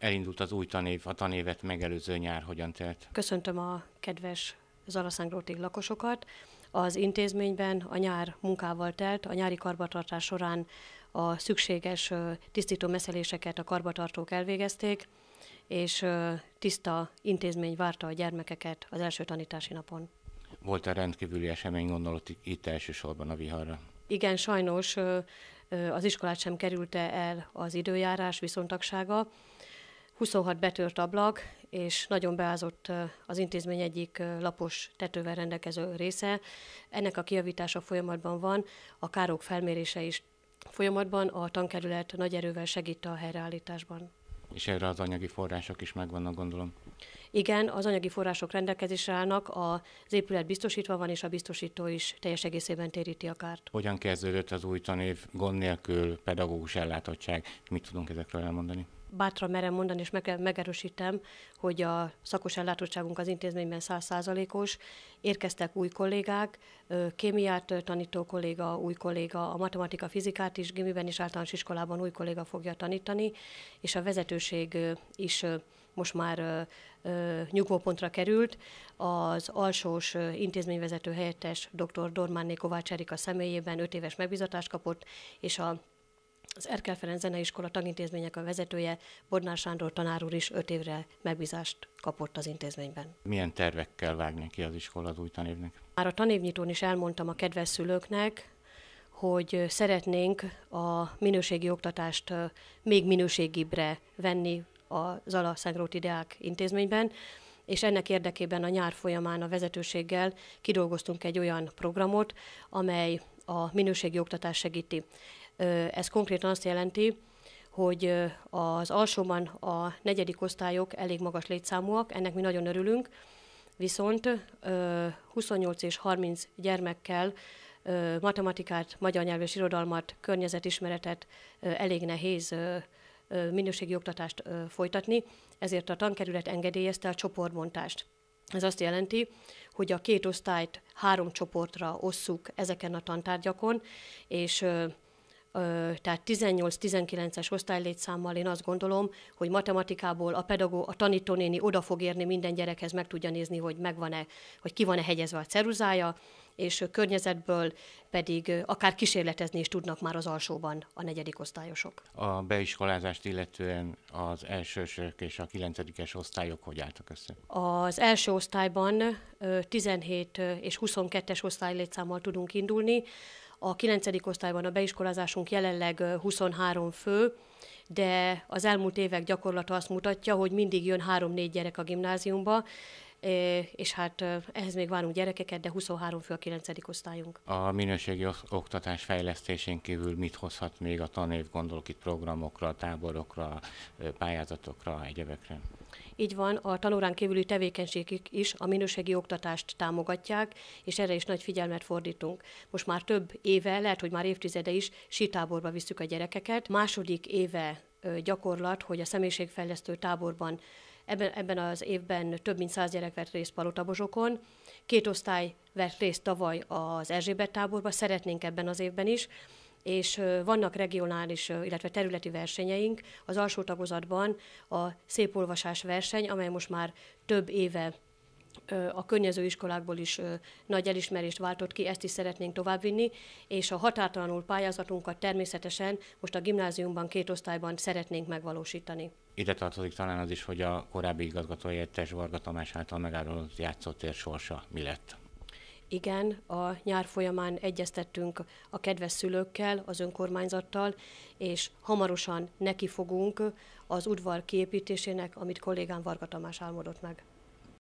elindult az új tanév, a tanévet megelőző nyár hogyan telt? Köszöntöm a kedves Zalaszángroti lakosokat. Az intézményben a nyár munkával telt, a nyári karbantartás során a szükséges tisztító meszeléseket a karbatartók elvégezték, és tiszta intézmény várta a gyermekeket az első tanítási napon. Volt a rendkívüli esemény, gondolod itt elsősorban a viharra? Igen, sajnos az iskolát sem kerülte el az időjárás viszontagsága, 26 betört ablak, és nagyon beázott az intézmény egyik lapos tetővel rendelkező része. Ennek a kiavítása folyamatban van, a károk felmérése is folyamatban, a tankerület nagy erővel segít a helyreállításban. És erre az anyagi források is megvannak, gondolom. Igen, az anyagi források rendelkezésre állnak, az épület biztosítva van, és a biztosító is teljes egészében téríti a kárt. Hogyan kezdődött az új tanév gond nélkül pedagógus ellátottság? Mit tudunk ezekről elmondani? bátran merem mondani, és meg, megerősítem, hogy a szakos ellátottságunk az intézményben százszázalékos. Érkeztek új kollégák, kémiát tanító kolléga, új kolléga, a matematika, fizikát is, gimiben és általános iskolában új kolléga fogja tanítani, és a vezetőség is most már nyugvópontra került. Az alsós intézményvezető helyettes dr. Dormánné Kovács Erika személyében 5 éves megbizatást kapott, és a az Erkel Ferenc Zeneiskola tagintézmények a vezetője, Bodnár Sándor tanár úr is öt évre megbízást kapott az intézményben. Milyen tervekkel vágni ki az iskola az új tanévnek? Már a tanévnyitón is elmondtam a kedves szülőknek, hogy szeretnénk a minőségi oktatást még minőségibbre venni a Zala Szentróti Deák intézményben, és ennek érdekében a nyár folyamán a vezetőséggel kidolgoztunk egy olyan programot, amely a minőségi oktatás segíti. Ez konkrétan azt jelenti, hogy az alsóban a negyedik osztályok elég magas létszámúak, ennek mi nagyon örülünk, viszont 28 és 30 gyermekkel matematikát, magyar nyelv és irodalmat, környezetismeretet elég nehéz minőségi oktatást folytatni, ezért a tankerület engedélyezte a csoportbontást. Ez azt jelenti, hogy a két osztályt három csoportra osszuk ezeken a tantárgyakon, és tehát 18-19-es osztálylétszámmal én azt gondolom, hogy matematikából a pedagó, a tanítónéni oda fog érni minden gyerekhez, meg tudja nézni, hogy megvan-e, hogy ki van-e hegyezve a ceruzája, és környezetből pedig akár kísérletezni is tudnak már az alsóban a negyedik osztályosok. A beiskolázást illetően az elsősök és a kilencedikes osztályok hogy álltak össze? Az első osztályban 17 és 22-es osztálylétszámmal tudunk indulni, a 9. osztályban a beiskolázásunk jelenleg 23 fő, de az elmúlt évek gyakorlata azt mutatja, hogy mindig jön három-négy gyerek a gimnáziumba, és hát ehhez még várunk gyerekeket, de 23 fő a 9. osztályunk. A minőségi oktatás fejlesztésén kívül mit hozhat még a tanév, gondolok itt programokra, táborokra, pályázatokra, egyebekre? Így van, a tanórán kívüli tevékenységek is a minőségi oktatást támogatják, és erre is nagy figyelmet fordítunk. Most már több éve, lehet, hogy már évtizede is sítáborba visszük a gyerekeket. Második éve gyakorlat, hogy a személyiségfejlesztő táborban Ebben, ebben az évben több mint száz gyerek vett részt Palotabozsokon. Két osztály vett részt tavaly az Erzsébet táborba, szeretnénk ebben az évben is és vannak regionális, illetve területi versenyeink. Az alsó tagozatban a szép olvasás verseny, amely most már több éve a környező iskolákból is nagy elismerést váltott ki, ezt is szeretnénk továbbvinni, és a határtalanul pályázatunkat természetesen most a gimnáziumban két osztályban szeretnénk megvalósítani. Ide tartozik talán az is, hogy a korábbi igazgatói igazgatóhelyettes Varga Tamás által megárulott játszótér sorsa mi lett? Igen, a nyár folyamán egyeztettünk a kedves szülőkkel, az önkormányzattal, és hamarosan neki fogunk az udvar kiépítésének, amit kollégám Varga Tamás álmodott meg.